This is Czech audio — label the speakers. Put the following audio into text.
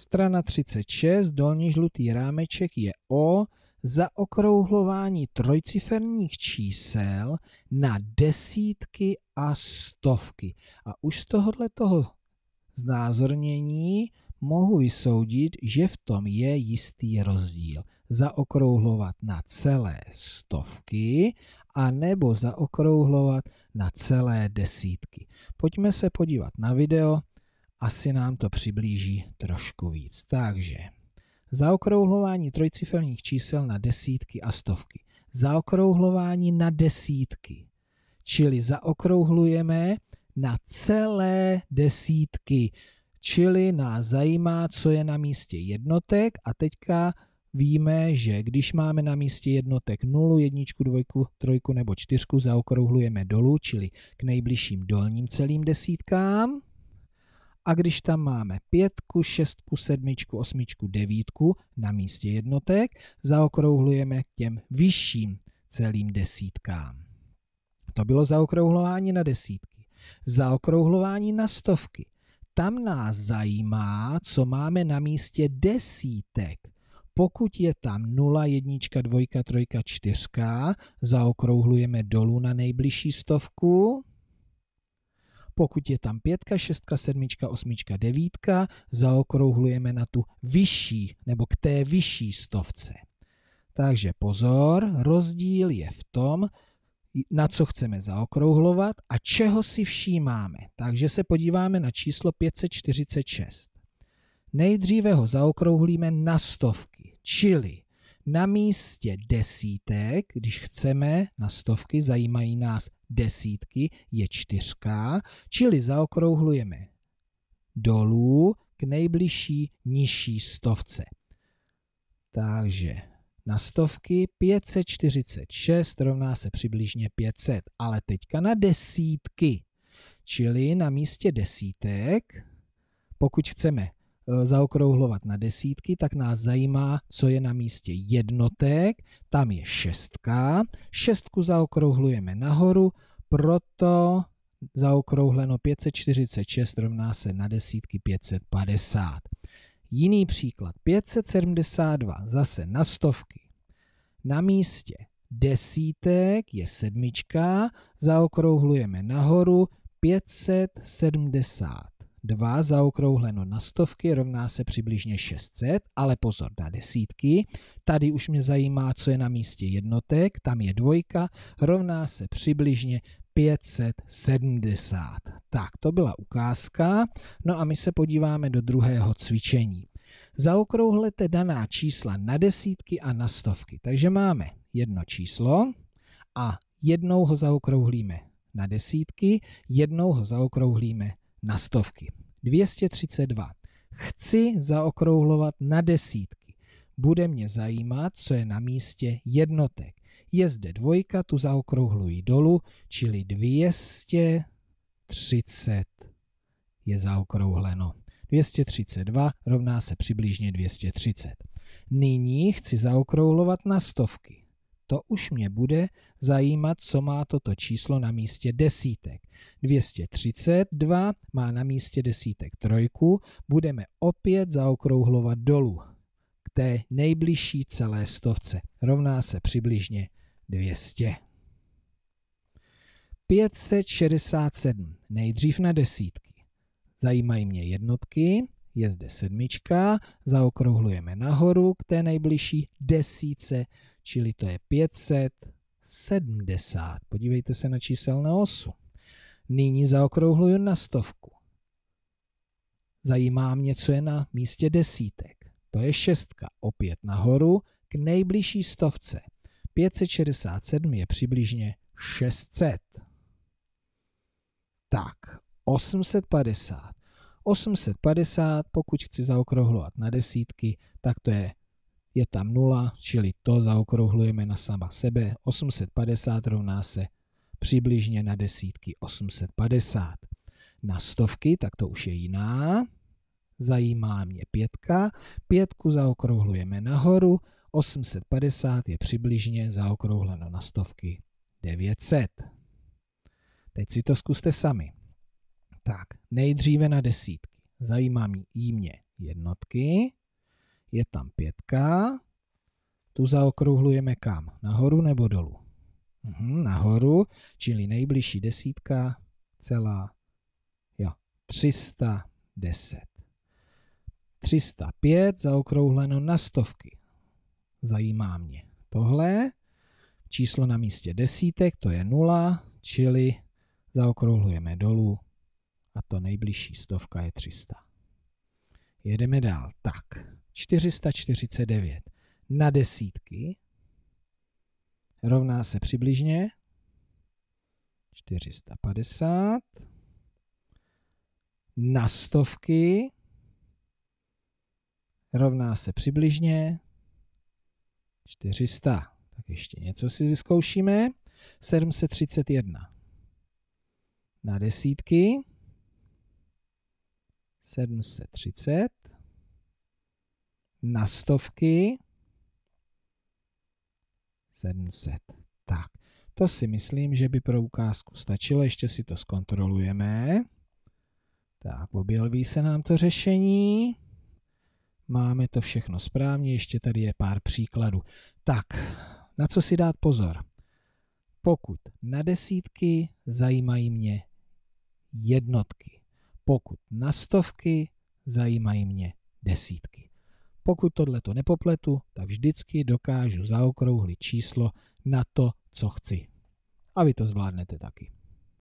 Speaker 1: Strana 36, dolní žlutý rámeček je o zaokrouhlování trojciferních čísel na desítky a stovky. A už z tohohle toho znázornění mohu vysoudit, že v tom je jistý rozdíl. Zaokrouhlovat na celé stovky a nebo zaokrouhlovat na celé desítky. Pojďme se podívat na video, asi nám to přiblíží trošku víc. Takže zaokrouhlování trojciferných čísel na desítky a stovky. Zaokrouhlování na desítky, čili zaokrouhlujeme na celé desítky, čili nás zajímá, co je na místě jednotek a teďka víme, že když máme na místě jednotek 0, 1, 2, 3 nebo 4, zaokrouhlujeme dolů, čili k nejbližším dolním celým desítkám a když tam máme pětku, šestku, sedmičku, osmičku, devítku na místě jednotek, zaokrouhlujeme k těm vyšším celým desítkám. To bylo zaokrouhlování na desítky. Zaokrouhlování na stovky. Tam nás zajímá, co máme na místě desítek. Pokud je tam 0, 1, 2, 3, 4, zaokrouhlujeme dolů na nejbližší stovku pokud je tam pětka, šestka, sedmička, osmička, devítka, zaokrouhlujeme na tu vyšší nebo k té vyšší stovce. Takže pozor, rozdíl je v tom, na co chceme zaokrouhlovat a čeho si všímáme. Takže se podíváme na číslo 546. Nejdříve ho zaokrouhlíme na stovky, čili na místě desítek, když chceme na stovky, zajímají nás desítky, je čtyřka, čili zaokrouhlujeme dolů k nejbližší nižší stovce. Takže na stovky 546 rovná se přibližně 500, ale teďka na desítky. Čili na místě desítek, pokud chceme Eh, zaokrouhlovat na desítky, tak nás zajímá, co je na místě jednotek, tam je šestka, šestku zaokrouhlujeme nahoru, proto zaokrouhleno 546 rovná se na desítky 550. Jiný příklad, 572, zase na stovky. Na místě desítek je sedmička, zaokrouhlujeme nahoru 570. 2 zaokrouhleno na stovky rovná se přibližně 600, ale pozor na desítky. Tady už mě zajímá, co je na místě jednotek, tam je dvojka, rovná se přibližně 570. Tak, to byla ukázka. No a my se podíváme do druhého cvičení. Zaokrouhlete daná čísla na desítky a na stovky. Takže máme jedno číslo a jednou ho zaokrouhlíme na desítky, jednou ho zaokrouhlíme na stovky. 232. Chci zaokrouhlovat na desítky. Bude mě zajímat, co je na místě jednotek. Je zde dvojka, tu zaokrouhluji dolů, čili 230 je zaokrouhleno. 232 rovná se přibližně 230. Nyní chci zaokrouhlovat na stovky to už mě bude zajímat, co má toto číslo na místě desítek. 232 má na místě desítek trojku, budeme opět zaokrouhlovat dolů k té nejbližší celé stovce. Rovná se přibližně 200. 567. Nejdřív na desítky. Zajímají mě jednotky, je zde sedmička, zaokrouhlujeme nahoru k té nejbližší desíce čili to je 570. Podívejte se na číselné osu. Nyní zaokrouhluju na stovku. Zajímá mě, co je na místě desítek. To je šestka, opět nahoru k nejbližší stovce. 567 je přibližně 600. Tak, 850. 850, pokud chci zaokrouhlovat na desítky, tak to je je tam nula, čili to zaokrouhlujeme na sama sebe. 850 rovná se přibližně na desítky 850. Na stovky, tak to už je jiná. Zajímá mě pětka. Pětku zaokrouhlujeme nahoru. 850 je přibližně zaokrouhleno na stovky 900. Teď si to zkuste sami. Tak, nejdříve na desítky. Zajímá mě jednotky je tam pětka, tu zaokrouhlujeme kam? Nahoru nebo dolů? Uhum, nahoru, čili nejbližší desítka celá jo, 310. 305 zaokrouhleno na stovky. Zajímá mě tohle. Číslo na místě desítek, to je 0, čili zaokrouhlujeme dolů a to nejbližší stovka je 300. Jedeme dál. Tak, 449 na desítky rovná se přibližně 450 na stovky rovná se přibližně 400. Tak ještě něco si vyzkoušíme. 731 na desítky 730 na stovky 700. Tak, to si myslím, že by pro ukázku stačilo, ještě si to zkontrolujeme. Tak, objelví se nám to řešení. Máme to všechno správně, ještě tady je pár příkladů. Tak, na co si dát pozor? Pokud na desítky zajímají mě jednotky, pokud na stovky zajímají mě desítky. Pokud tohle to nepopletu, tak vždycky dokážu zaokrouhlit číslo na to, co chci. A vy to zvládnete taky.